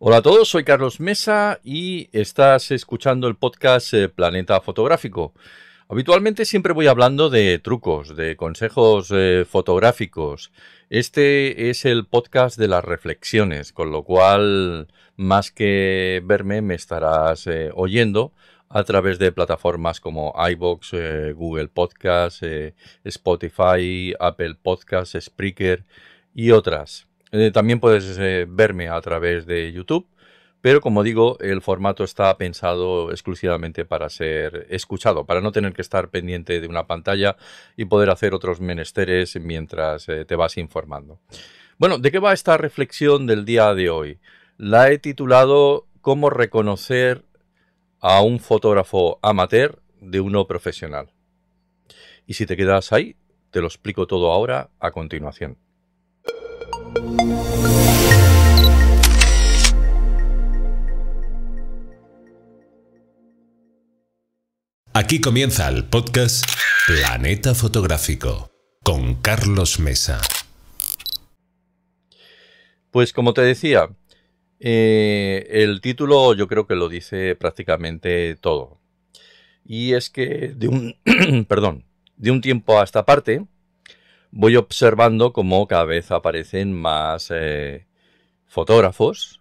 Hola a todos, soy Carlos Mesa y estás escuchando el podcast eh, Planeta Fotográfico. Habitualmente siempre voy hablando de trucos, de consejos eh, fotográficos. Este es el podcast de las reflexiones, con lo cual más que verme me estarás eh, oyendo a través de plataformas como iBox, Google Podcast, Spotify, Apple Podcast, Spreaker y otras. Eh, también puedes eh, verme a través de YouTube, pero como digo, el formato está pensado exclusivamente para ser escuchado, para no tener que estar pendiente de una pantalla y poder hacer otros menesteres mientras eh, te vas informando. Bueno, ¿de qué va esta reflexión del día de hoy? La he titulado ¿Cómo reconocer a un fotógrafo amateur de uno profesional? Y si te quedas ahí, te lo explico todo ahora a continuación. Aquí comienza el podcast Planeta Fotográfico con Carlos Mesa. Pues como te decía, eh, el título yo creo que lo dice prácticamente todo. Y es que de un, perdón, de un tiempo a esta parte, voy observando cómo cada vez aparecen más eh, fotógrafos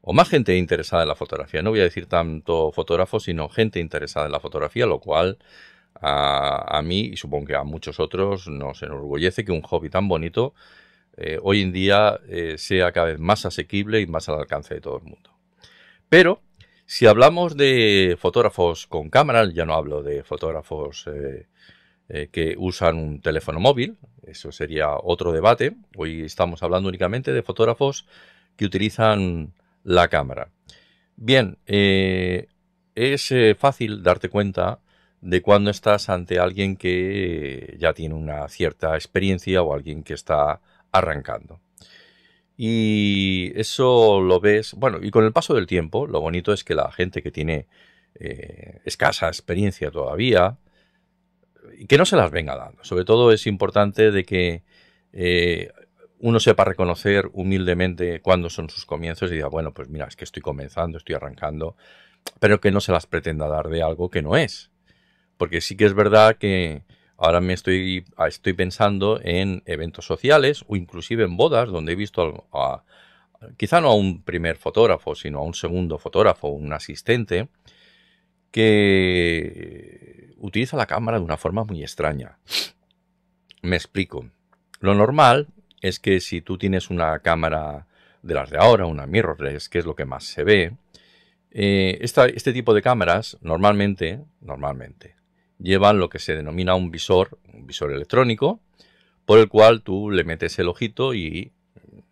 o más gente interesada en la fotografía. No voy a decir tanto fotógrafos, sino gente interesada en la fotografía, lo cual a, mí y supongo que a muchos otros nos enorgullece que un hobby tan bonito eh, hoy en día eh, sea cada vez más asequible y más al alcance de todo el mundo. Pero si hablamos de fotógrafos con cámara, ya no hablo de fotógrafos eh, que usan un teléfono móvil, eso sería otro debate. Hoy estamos hablando únicamente de fotógrafos que utilizan la cámara. Bien, eh, es eh, fácil darte cuenta de cuando estás ante alguien que ya tiene una cierta experiencia o alguien que está arrancando. Y eso lo ves, bueno, y con el paso del tiempo, lo bonito es que la gente que tiene escasa experiencia todavía, que no se las venga dando. Sobre todo es importante de que eh, uno sepa reconocer humildemente cuándo son sus comienzos y diga, bueno, pues mira, es que estoy comenzando, estoy arrancando, pero que no se las pretenda dar de algo que no es. Porque sí que es verdad que ahora me estoy, ah, estoy pensando en eventos sociales o inclusive en bodas donde he visto quizá no a un primer fotógrafo, sino a un segundo fotógrafo, un asistente, que utiliza la cámara de una forma muy extraña. Me explico. Lo normal es que si tú tienes una cámara de las de ahora, una mirrorless, que es lo que más se ve, eh, este tipo de cámaras normalmente, normalmente llevan lo que se denomina un visor, un visor electrónico, por el cual tú le metes el ojito y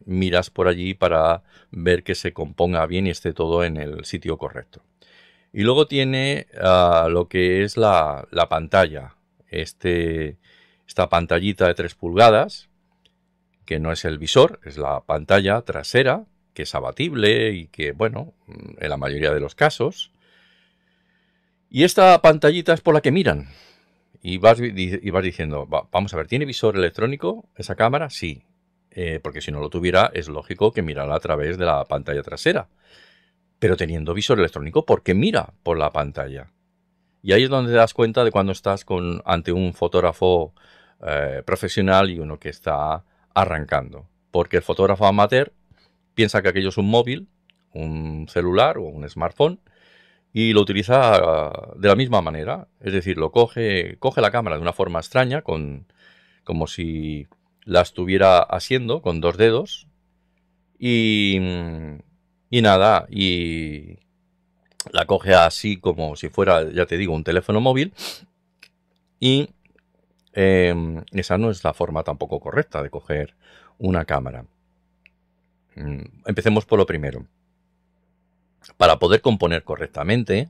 miras por allí para ver que se componga bien y esté todo en el sitio correcto. Y luego tiene ah, lo que es la, pantalla, este, esta pantallita de 3 pulgadas, que no es el visor, es la pantalla trasera, que es abatible y que, bueno, en la mayoría de los casos. Y esta pantallita es por la que miran. Y vas, y diciendo, vamos a ver, ¿tiene visor electrónico esa cámara? Sí, eh, porque si no lo tuviera, es lógico que mirara a través de la pantalla trasera pero teniendo visor electrónico porque mira por la pantalla. Y ahí es donde te das cuenta de cuando estás con, ante un fotógrafo eh, profesional y uno que está arrancando. Porque el fotógrafo amateur piensa que aquello es un móvil, un celular o un smartphone y lo utiliza ah, de la misma manera. Es decir, lo coge, coge la cámara de una forma extraña, con, como si la estuviera haciendo con dos dedos y mm, y nada, y la coge así como si fuera, ya te digo, un teléfono móvil. Y em, esa no es la forma tampoco correcta de coger una cámara. Mm, empecemos por lo primero. Para poder componer correctamente,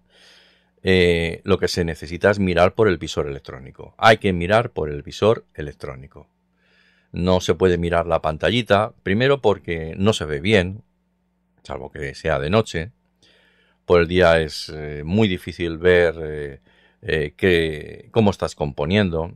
eh, lo que se necesita es mirar por el visor electrónico. Hay que mirar por el visor electrónico. No se puede mirar la pantallita, primero porque no se ve bien, salvo que sea de noche. Por el día es eh, muy difícil ver eh, eh, cómo estás componiendo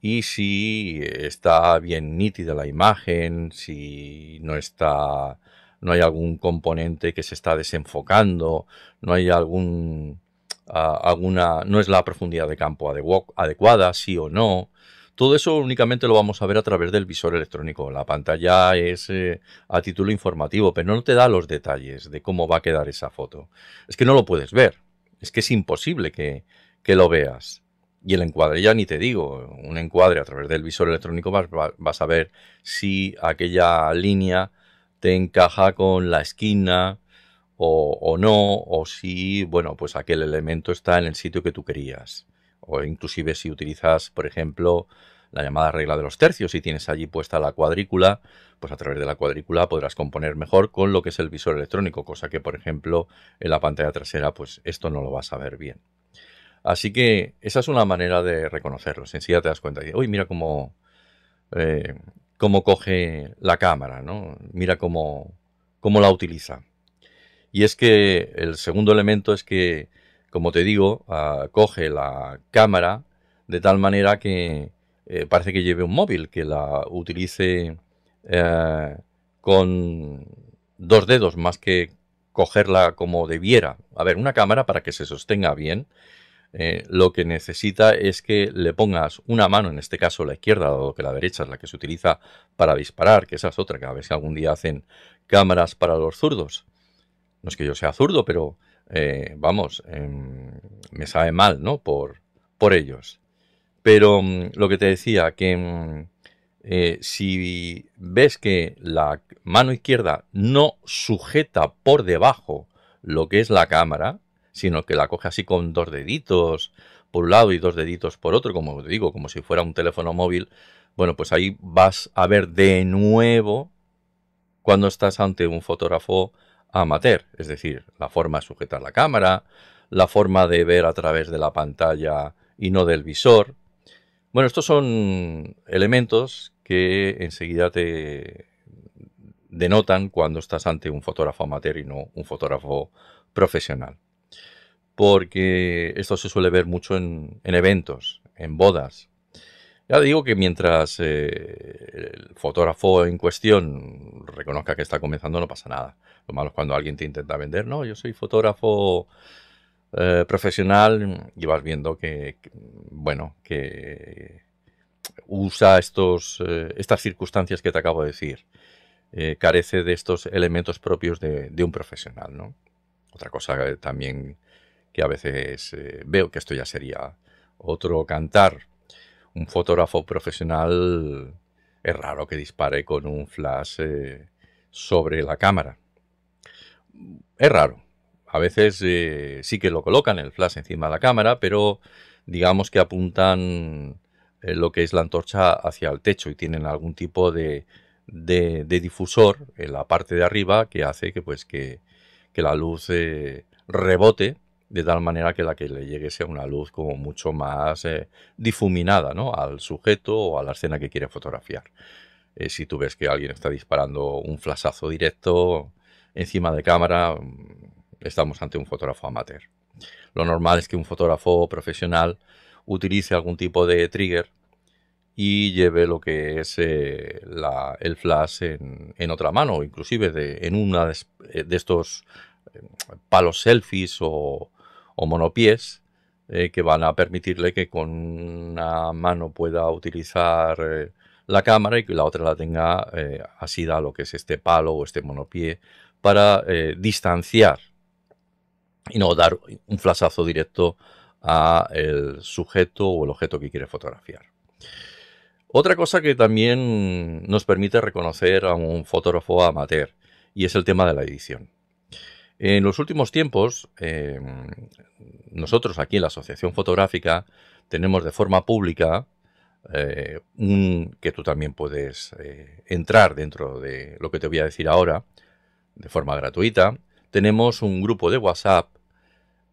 y si está bien nítida la imagen, si no está no hay algún componente que se está desenfocando, no hay algún ah, alguna no es la profundidad de campo adecuada, sí o no. Todo eso únicamente lo vamos a ver a través del visor electrónico. La pantalla es eh, a título informativo, pero no te da los detalles de cómo va a quedar esa foto. Es que no lo puedes ver. Es que es imposible que, lo veas. Y el encuadre, ya ni te digo, un encuadre a través del visor electrónico vas, a ver si aquella línea te encaja con la esquina, o, o, no, o si, bueno, pues aquel elemento está en el sitio que tú querías o inclusive si utilizas, por ejemplo, la llamada regla de los tercios, y tienes allí puesta la cuadrícula, pues a través de la cuadrícula podrás componer mejor con lo que es el visor electrónico, cosa que, por ejemplo, en la pantalla trasera, pues esto no lo vas a ver bien. Así que esa es una manera de reconocerlo. Sencillamente te das cuenta. Y, Uy, mira eh, cómo, coge la cámara, ¿no? Mira cómo, cómo la utiliza. Y es que el segundo elemento es que como te digo, ah, coge la cámara de tal manera que eh, parece que lleve un móvil, que la utilice eh, con dos dedos más que cogerla como debiera. A ver, una cámara para que se sostenga bien, eh, lo que necesita es que le pongas una mano, en este caso la izquierda, dado que la derecha es la que se utiliza para disparar, que esa es otra, que a veces algún día hacen cámaras para los zurdos. No es que yo sea zurdo, pero eh, vamos, em, me sabe mal, ¿no? Por, por ellos. Pero mm, lo que te decía, que mm, eh, si ves que la mano izquierda no sujeta por debajo lo que es la cámara, sino que la coge así con dos deditos por un lado y dos deditos por otro, como te digo, como si fuera un teléfono móvil, bueno, pues ahí vas a ver de nuevo cuando estás ante un fotógrafo amateur, es decir, la forma de sujetar la cámara, la forma de ver a través de la pantalla y no del visor. Bueno, estos son elementos que enseguida te denotan cuando estás ante un fotógrafo amateur y no un fotógrafo profesional. Porque esto se suele ver mucho en, eventos, en bodas. Ya digo que mientras eh, el fotógrafo en cuestión reconozca que está comenzando, no pasa nada. Lo malo es cuando alguien te intenta vender, no, yo soy fotógrafo eh, profesional y vas viendo que, bueno, que usa estos, eh, estas circunstancias que te acabo de decir. Eh, carece de estos elementos propios de, un profesional, ¿no? Otra cosa también que a veces veo que esto ya sería otro cantar. Un fotógrafo profesional es raro que dispare con un flash eh, sobre la cámara. Es raro. A veces eh, sí que lo colocan el flash encima de la cámara, pero digamos que apuntan eh, lo que es la antorcha hacia el techo y tienen algún tipo de, difusor en la parte de arriba que hace que pues que la luz rebote de tal manera que la que le llegue sea una luz como mucho más eh, difuminada al sujeto o a la escena que quiere fotografiar. Eh, si tú ves que alguien está disparando un flashazo directo encima de cámara, mm, estamos ante un fotógrafo amateur. Lo normal es que un fotógrafo profesional utilice algún tipo de trigger y lleve lo que es eh, la, el flash en, otra mano, inclusive de, en una de, de estos palos selfies o, o monopies eh, que van a permitirle que con una mano pueda utilizar eh, la cámara y que la otra la tenga eh, asida a lo que es este palo o este monopié para distanciar y no dar un flasazo directo a el sujeto o el objeto que quiere fotografiar. Otra cosa que también nos permite reconocer a un fotógrafo amateur y es el tema de la edición. En los últimos tiempos, eh, nosotros aquí en la Asociación Fotográfica tenemos de forma pública eh, que tú también puedes eh, entrar dentro de lo que te voy a decir ahora de forma gratuita. Tenemos un grupo de WhatsApp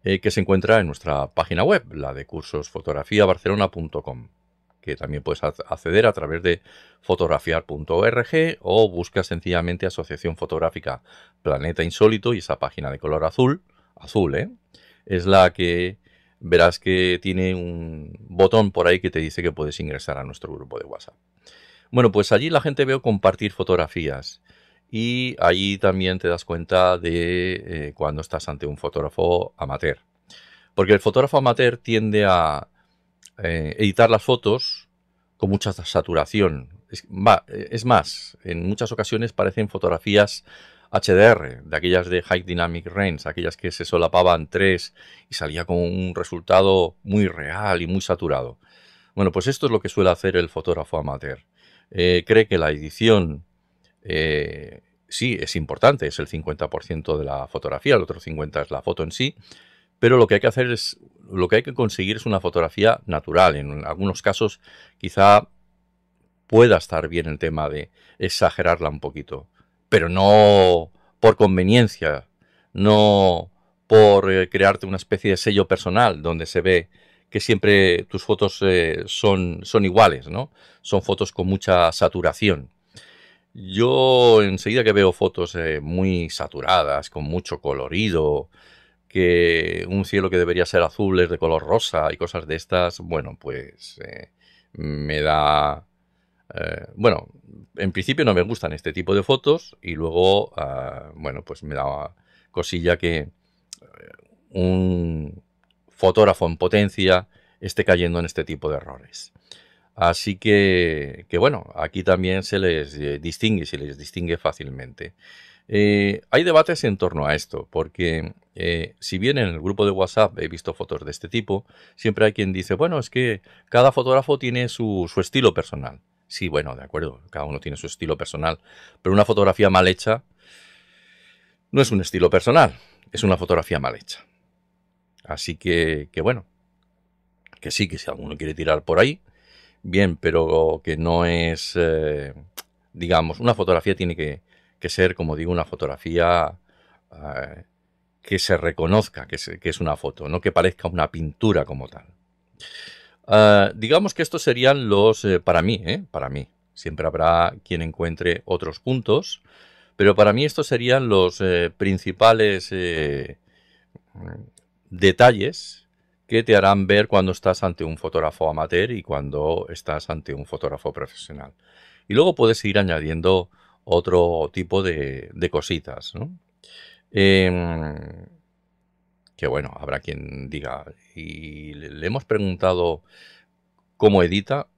que se encuentra en nuestra página web, la de cursosfotografiabarcelona.com que también puedes acceder a través de fotografiar.org o buscas sencillamente Asociación Fotográfica Planeta Insólito y esa página de color azul, azul, ¿eh? es la que verás que tiene un botón por ahí que te dice que puedes ingresar a nuestro grupo de WhatsApp. Bueno, pues allí la gente veo compartir fotografías y allí también te das cuenta de eh, cuando estás ante un fotógrafo amateur. Porque el fotógrafo amateur tiende a eh, editar las fotos con mucha saturación. Es, eh, más, en muchas ocasiones parecen fotografías HDR, de aquellas de High Dynamic Range, aquellas que se solapaban tres y salía con un resultado muy real y muy saturado. Bueno, pues esto es lo que suele hacer el fotógrafo amateur. Eh, cree que la edición sí es importante, es el 50% de la fotografía, el otro 50% es la foto en sí, pero lo que hay que hacer es lo que hay que conseguir es una fotografía natural. En algunos casos quizá pueda estar bien el tema de exagerarla un poquito, pero no por conveniencia, no por eh, crearte una especie de sello personal donde se ve que siempre tus fotos eh, son, son iguales, ¿no? Son fotos con mucha saturación. Yo enseguida que veo fotos eh, muy saturadas, con mucho colorido, que un cielo que debería ser azul es de color rosa y cosas de estas, bueno, pues eh, me da... Eh, bueno, en principio no me gustan este tipo de fotos y luego, ah, bueno, pues me da cosilla que eh, un fotógrafo en potencia esté cayendo en este tipo de errores. Así que, que bueno, aquí también se les distingue, se les distingue fácilmente. Eh, hay debates en torno a esto, porque eh, si bien en el grupo de WhatsApp he visto fotos de este tipo, siempre hay quien dice, bueno, es que cada fotógrafo tiene su, estilo personal. Sí, bueno, de acuerdo, cada uno tiene su estilo personal, pero una fotografía mal hecha no es un estilo personal, es una fotografía mal hecha. Así que, bueno, que sí, que si alguno quiere tirar por ahí, bien, pero que no es, eh, digamos, una fotografía tiene que, que ser, como digo, una fotografía eh, que se reconozca que, es una foto, no que parezca una pintura como tal. Eh, digamos que estos serían los, eh, para mí, para mí, siempre habrá quien encuentre otros puntos, pero para mí estos serían los principales detalles que te harán ver cuando estás ante un fotógrafo amateur y cuando estás ante un fotógrafo profesional. Y luego puedes ir añadiendo otro tipo de, cositas. ¿no? Em, que bueno, habrá quien diga, y le hemos preguntado cómo edita,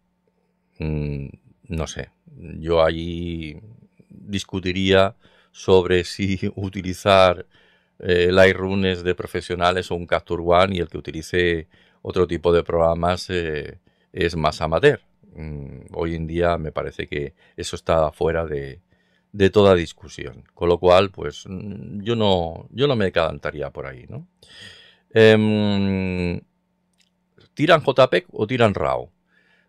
mm, no sé, yo allí discutiría sobre si utilizar eh, Lightroom de profesionales o un Capture One y el que utilice otro tipo de programas eh, es más amateur. Mm, hoy en día me parece que eso está fuera de, de toda discusión. Con lo cual, pues mm, yo no, yo no me decantaría por ahí, ¿no? Em, ¿Tiran JPEG o tiran RAW?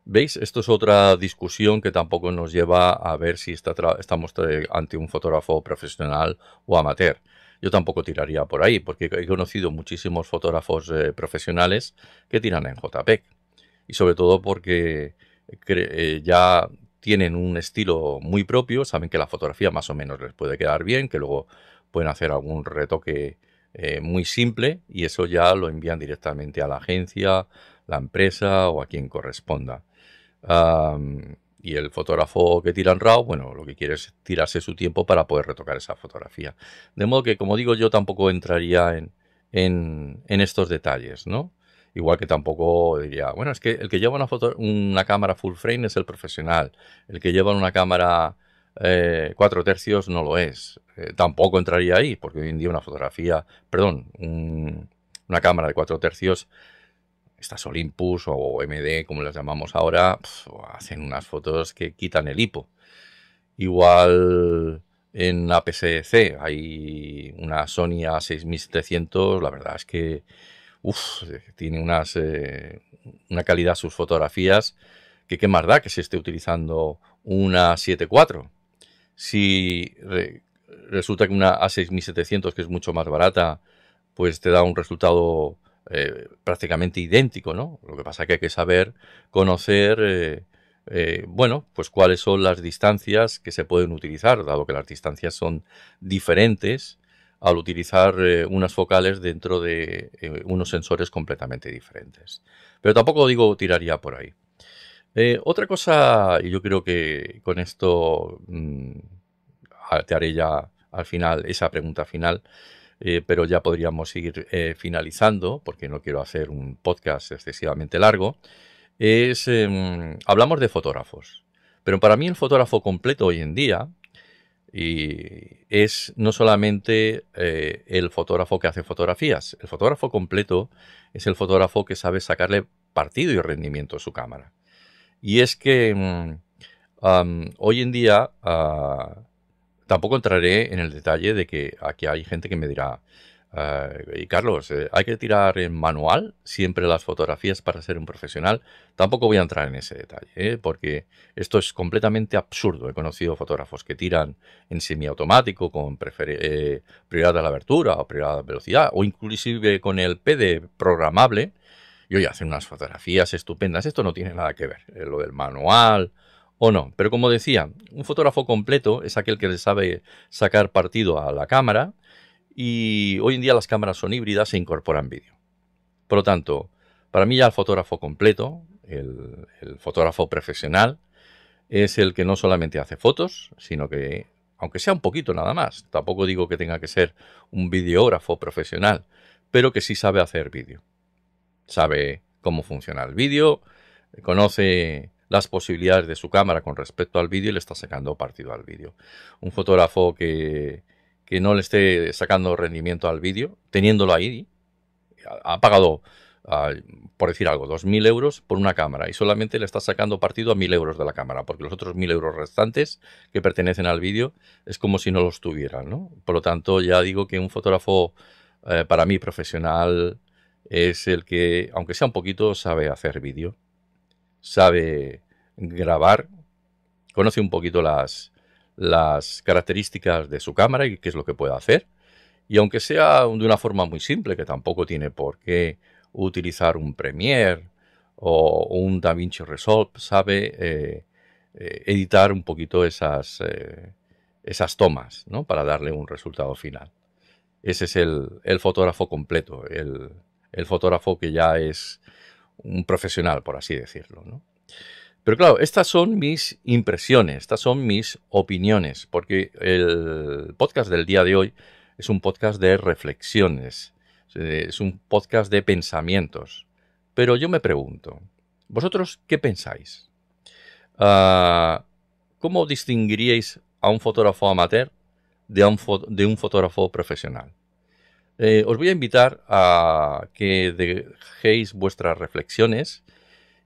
¿Veis? Esto es otra discusión que tampoco nos lleva a ver si está estamos ante un fotógrafo profesional o amateur. Yo tampoco tiraría por ahí, porque he conocido muchísimos fotógrafos eh, profesionales que tiran en JPEG. Y sobre todo porque eh, eh, ya tienen un estilo muy propio, saben que la fotografía más o menos les puede quedar bien, que luego pueden hacer algún retoque eh, muy simple y eso ya lo envían directamente a la agencia, la empresa o a quien corresponda. y el fotógrafo que tira en RAW, bueno, lo que quiere es tirarse su tiempo para poder retocar esa fotografía. De modo que, como digo, yo tampoco entraría en estos detalles, ¿no? Igual que tampoco diría, bueno, es que el que lleva una, foto, una cámara full frame es el profesional, el que lleva una cámara eh, cuatro tercios no lo es. Eh, tampoco entraría ahí, porque hoy en día una fotografía, perdón, una cámara de cuatro tercios, estas Olympus o MD, como las llamamos ahora, hacen unas fotos que quitan el hipo. Igual en APS-C hay una Sony a 6700 la verdad es que Uff, tiene unas, eh, una calidad sus fotografías que qué más da que se esté utilizando una 7.4. Si resulta que una A6700, que es mucho más barata, pues te da un resultado eh, prácticamente idéntico, ¿no? Lo que pasa es que hay que saber conocer, eh, bueno, pues cuáles son las distancias que se pueden utilizar, dado que las distancias son diferentes al utilizar eh, unas focales dentro de eh, unos sensores completamente diferentes. Pero tampoco digo tiraría por ahí. Eh, otra cosa, y yo creo que con esto mm, te haré ya al final esa pregunta final, pero ya podríamos ir finalizando, porque no quiero hacer un podcast excesivamente largo, es, em, hablamos de fotógrafos. Pero para mí el fotógrafo completo hoy en día y es no solamente eh, el fotógrafo que hace fotografías, el fotógrafo completo es el fotógrafo que sabe sacarle partido y rendimiento a su cámara. Y es que mm, hoy en día ah, tampoco entraré en el detalle de que aquí hay gente que me dirá, eh, y Carlos, eh, ¿hay que tirar en manual siempre las fotografías para ser un profesional? Tampoco voy a entrar en ese detalle, ¿eh? porque esto es completamente absurdo. He conocido fotógrafos que tiran en semiautomático con prioridad de la abertura o prioridad a la velocidad, o inclusive con el PD programable, y hoy hacen unas fotografías estupendas. Esto no tiene nada que ver, lo del manual o no. Pero como decía, un fotógrafo completo es aquel que le sabe sacar partido a la cámara, y hoy en día las cámaras son híbridas e incorporan vídeo. Por lo tanto, para mí ya el fotógrafo completo, el, el fotógrafo profesional, es el que no solamente hace fotos, sino que, aunque sea un poquito nada más, tampoco digo que tenga que ser un videógrafo profesional, pero que sí sabe hacer vídeo. Sabe cómo funciona el vídeo, conoce las posibilidades de su cámara con respecto al vídeo y le está sacando partido al vídeo. Un fotógrafo que que no le esté sacando rendimiento al vídeo, teniéndolo ahí, ha pagado, por decir algo, 2.000 euros por una cámara y solamente le está sacando partido a 1.000 euros de la cámara, porque los otros 1.000 euros restantes que pertenecen al vídeo es como si no los tuvieran, Por lo tanto, ya digo que un fotógrafo, eh, para mí, profesional, es el que, aunque sea un poquito, sabe hacer vídeo, sabe grabar, conoce un poquito las, las características de su cámara y qué es lo que puede hacer. Y aunque sea de una forma muy simple, que tampoco tiene por qué utilizar un Premiere o un DaVinci Resolve, sabe eh, eh, editar un poquito esas, eh, esas tomas ¿no? para darle un resultado final. Ese es el, fotógrafo completo, el, fotógrafo que ya es un profesional, por así decirlo. Pero claro, estas son mis impresiones, estas son mis opiniones, porque el podcast del día de hoy es un podcast de reflexiones, es un podcast de pensamientos. Pero yo me pregunto, ¿vosotros qué pensáis? Ah, ¿Cómo distinguiríais a un fotógrafo amateur de un, fotógrafo profesional? Eh, os voy a invitar a que dejéis vuestras reflexiones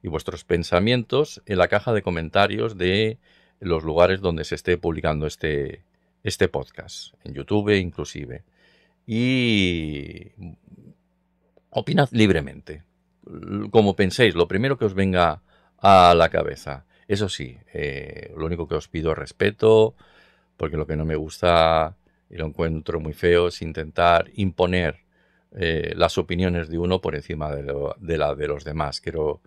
y vuestros pensamientos en la caja de comentarios de los lugares donde se esté publicando este, este podcast, en YouTube inclusive. Y opinad libremente, como penséis, lo primero que os venga a la cabeza. Eso sí, eh, lo único que os pido es respeto, porque lo que no me gusta y lo encuentro muy feo es intentar imponer eh, las opiniones de uno por encima de, de, la de los demás. Quiero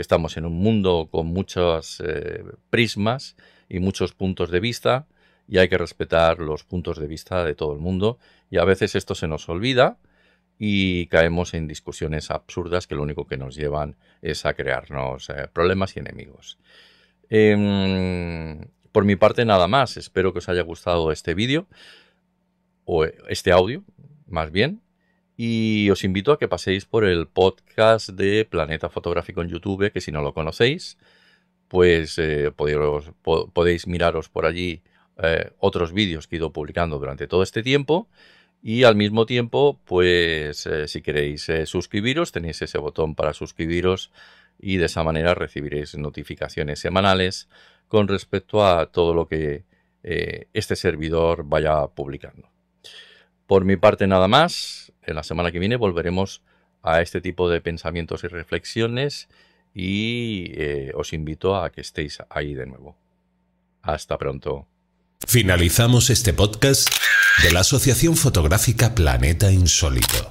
estamos en un mundo con muchos eh, prismas y muchos puntos de vista y hay que respetar los puntos de vista de todo el mundo y a veces esto se nos olvida y caemos en discusiones absurdas que lo único que nos llevan es a crearnos eh, problemas y enemigos. Em, por mi parte nada más, espero que os haya gustado este vídeo o este audio, más bien. Y os invito a que paséis por el podcast de Planeta Fotográfico en YouTube, que si no lo conocéis, pues eh, podéis, miraros por allí eh, otros vídeos que he ido publicando durante todo este tiempo. Y al mismo tiempo, pues eh, si queréis suscribiros, tenéis ese botón para suscribiros y de esa manera recibiréis notificaciones semanales con respecto a todo lo que este servidor vaya publicando. Por mi parte nada más, en la semana que viene volveremos a este tipo de pensamientos y reflexiones y eh, os invito a que estéis ahí de nuevo. Hasta pronto. Finalizamos este podcast de la Asociación Fotográfica Planeta Insólito.